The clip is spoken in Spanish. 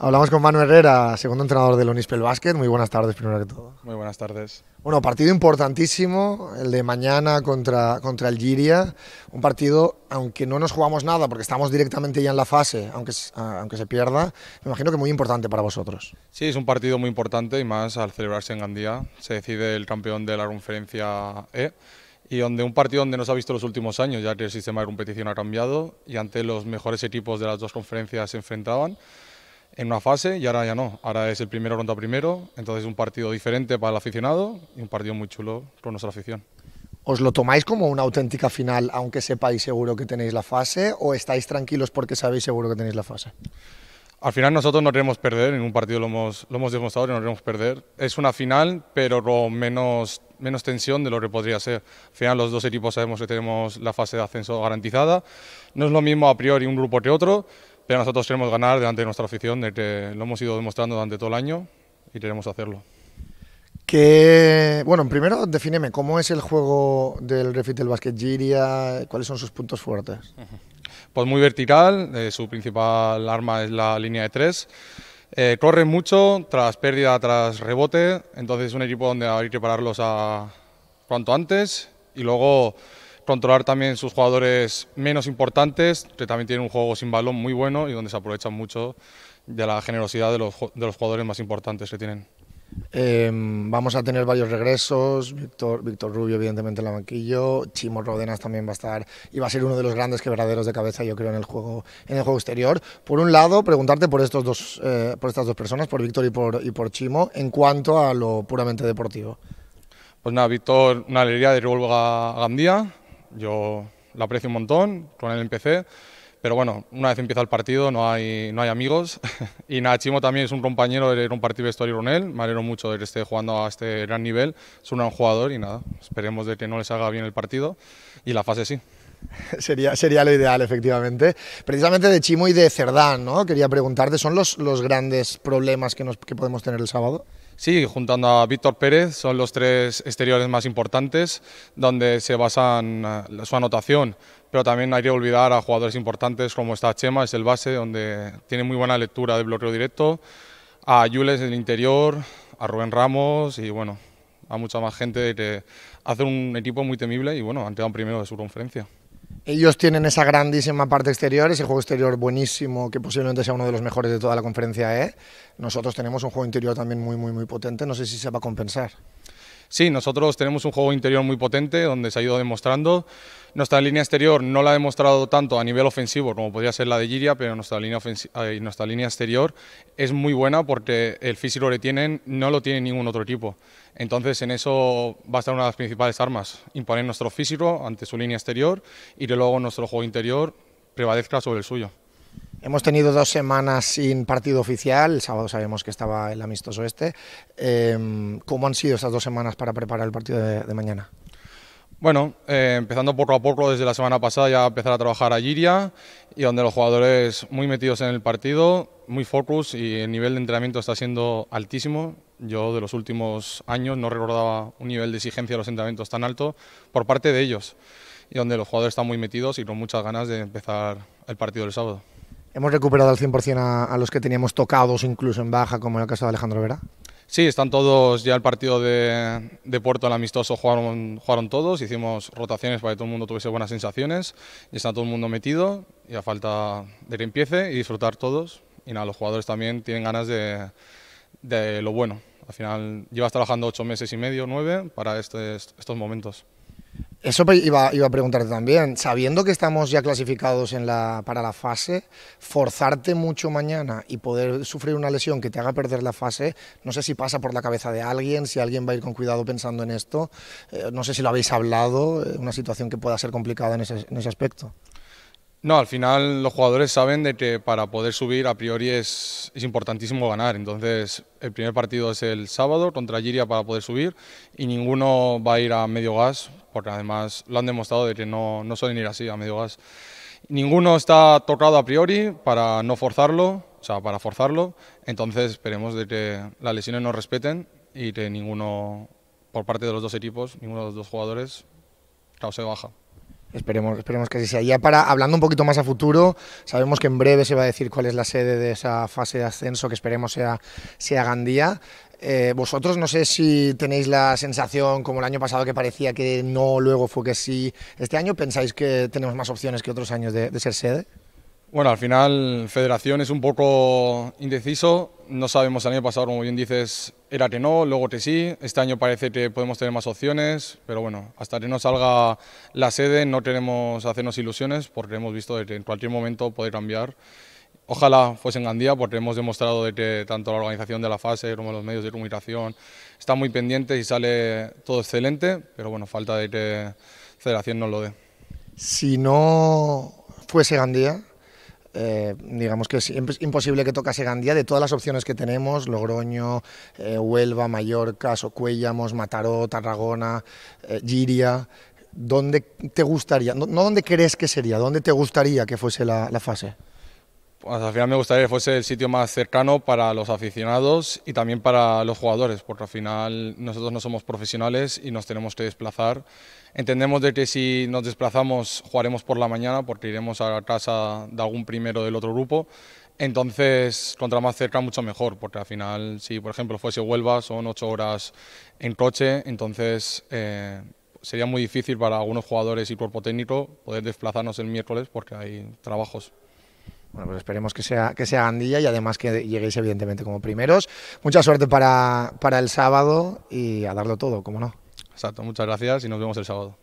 Hablamos con Manu Herrera, segundo entrenador del Unispel Basket. Muy buenas tardes, primero que todo. Muy buenas tardes. Bueno, partido importantísimo, el de mañana contra, contra Algeria. Un partido, aunque no nos jugamos nada, porque estamos directamente ya en la fase, aunque, ah, aunque se pierda, me imagino que muy importante para vosotros. Sí, es un partido muy importante y más al celebrarse en Gandía. Se decide el campeón de la conferencia E y donde un partido donde no se ha visto los últimos años, ya que el sistema de competición ha cambiado y ante los mejores equipos de las dos conferencias se enfrentaban en una fase y ahora ya no. Ahora es el primero ronda primero, entonces un partido diferente para el aficionado y un partido muy chulo con nuestra afición. ¿Os lo tomáis como una auténtica final, aunque sepáis seguro que tenéis la fase, o estáis tranquilos porque sabéis seguro que tenéis la fase? Al final nosotros no queremos perder, en un partido lo hemos, lo hemos demostrado y no queremos perder. Es una final, pero con menos, menos tensión de lo que podría ser. Al final los dos equipos sabemos que tenemos la fase de ascenso garantizada. No es lo mismo a priori un grupo que otro, pero nosotros queremos ganar delante de nuestra afición, de que lo hemos ido demostrando durante todo el año y queremos hacerlo. Que, bueno, primero defineme, ¿cómo es el juego del Refit del Basket Giria? ¿Cuáles son sus puntos fuertes? Pues muy vertical, eh, su principal arma es la línea de tres. Eh, corren mucho, tras pérdida, tras rebote, entonces es un equipo donde hay que pararlos a cuanto antes y luego controlar también sus jugadores menos importantes, que también tienen un juego sin balón muy bueno y donde se aprovechan mucho de la generosidad de los, jugadores más importantes que tienen. Em, vamos a tener varios regresos, Víctor, Víctor Rubio evidentemente en la banquillo, Chimo Rodenas también va a estar y va a ser uno de los grandes quebraderos de cabeza yo creo en el juego, en el juego exterior. Por un lado, preguntarte por, estos dos, eh, por estas dos personas, por Víctor y por, y por Chimo, en cuanto a lo puramente deportivo. Pues nada, Víctor, una alegría de que a Gandía, yo la aprecio un montón, con él empecé, pero bueno, una vez empieza el partido no hay, no hay amigos. y nada, Chimo también es un compañero de partido con él, me alegro mucho de que esté jugando a este gran nivel, es un gran jugador y nada, esperemos de que no les haga bien el partido y la fase sí. Sería, sería lo ideal, efectivamente. Precisamente de Chimo y de Cerdán, ¿no? Quería preguntarte, ¿son los, los grandes problemas que, nos, que podemos tener el sábado? Sí, juntando a Víctor Pérez, son los tres exteriores más importantes donde se basan eh, su anotación. Pero también hay que olvidar a jugadores importantes como está Chema, es el base, donde tiene muy buena lectura del bloqueo directo, a Jules en el interior, a Rubén Ramos y bueno, a mucha más gente que hace un equipo muy temible y bueno, han quedado primero de su conferencia. Ellos tienen esa grandísima parte exterior, ese juego exterior buenísimo, que posiblemente sea uno de los mejores de toda la conferencia E. Nosotros tenemos un juego interior también muy, muy, muy potente. No sé si se va a compensar. Sí, nosotros tenemos un juego interior muy potente donde se ha ido demostrando. Nuestra línea exterior no la ha demostrado tanto a nivel ofensivo como podría ser la de Giria, pero nuestra línea, nuestra línea exterior es muy buena porque el físico que tienen no lo tiene ningún otro equipo. Entonces en eso va a estar una de las principales armas, imponer nuestro físico ante su línea exterior y que luego nuestro juego interior prevalezca sobre el suyo. Hemos tenido dos semanas sin partido oficial, el sábado sabemos que estaba el amistoso este. Em, ¿Cómo han sido esas dos semanas para preparar el partido de, mañana? Bueno, eh, empezando poco a poco desde la semana pasada ya empezar a trabajar a Giria y donde los jugadores muy metidos en el partido, muy focus y el nivel de entrenamiento está siendo altísimo. Yo de los últimos años no recordaba un nivel de exigencia de los entrenamientos tan alto por parte de ellos y donde los jugadores están muy metidos y con muchas ganas de empezar el partido del sábado. ¿Hemos recuperado al 100% a, a, los que teníamos tocados incluso en baja, como en el caso de Alejandro Vera? Sí, están todos ya el partido de, Puerto el amistoso, jugaron, jugaron todos, hicimos rotaciones para que todo el mundo tuviese buenas sensaciones, y está todo el mundo metido, y a falta de que empiece y disfrutar todos. Y nada, los jugadores también tienen ganas de, lo bueno. Al final llevas trabajando ocho meses y medio, nueve, para este, estos momentos. Eso iba, iba, a preguntarte también. Sabiendo que estamos ya clasificados en la, para la fase, forzarte mucho mañana y poder sufrir una lesión que te haga perder la fase, no sé si pasa por la cabeza de alguien, si alguien va a ir con cuidado pensando en esto, eh, no sé si lo habéis hablado, eh, una situación que pueda ser complicada en ese, en ese aspecto. No, al final los jugadores saben de que para poder subir a priori es, es importantísimo ganar. Entonces el primer partido es el sábado contra Giria para poder subir y ninguno va a ir a medio gas, porque además lo han demostrado de que no, no suelen ir así a medio gas. Ninguno está tocado a priori para no forzarlo, o sea, para forzarlo. Entonces esperemos de que las lesiones nos respeten y que ninguno, por parte de los dos equipos, ninguno de los dos jugadores, cause baja. Esperemos, que así sea. Ya para, hablando un poquito más a futuro, sabemos que en breve se va a decir cuál es la sede de esa fase de ascenso que esperemos sea, sea Gandía. Eh, vosotros no sé si tenéis la sensación, como el año pasado que parecía que no, luego fue que sí. ¿Este año pensáis que tenemos más opciones que otros años de ser sede? Bueno, al final Federación es un poco indeciso, no sabemos el año pasado, como bien dices, era que no, luego que sí, este año parece que podemos tener más opciones, pero bueno, hasta que no salga la sede no queremos hacernos ilusiones porque hemos visto que en cualquier momento puede cambiar. Ojalá fuese en Gandía porque hemos demostrado de que tanto la organización de la fase como los medios de comunicación están muy pendientes y sale todo excelente, pero bueno, falta de que Federación nos lo dé. Si no fuese Gandía, eh, digamos que es imposible que tocase Gandía. De todas las opciones que tenemos, Logroño, eh, Huelva, Mallorca, Socuéllamos, Mataró, Tarragona, eh, Giria, ¿dónde te gustaría, no, dónde crees que sería, dónde te gustaría que fuese la fase? al final me gustaría que fuese el sitio más cercano para los aficionados y también para los jugadores, porque al final nosotros no somos profesionales y nos tenemos que desplazar. Entendemos de que si nos desplazamos jugaremos por la mañana porque iremos a la casa de algún primero del otro grupo. Entonces, contra más cerca mucho mejor, porque al final, si por ejemplo fuese Huelva, son ocho horas en coche, entonces eh, sería muy difícil para algunos jugadores y cuerpo técnico poder desplazarnos el miércoles porque hay trabajos. Bueno, pues esperemos que sea, que sea Gandilla y además que lleguéis evidentemente como primeros. Mucha suerte para, para el sábado y a darlo todo, como no. Exacto, muchas gracias y nos vemos el sábado.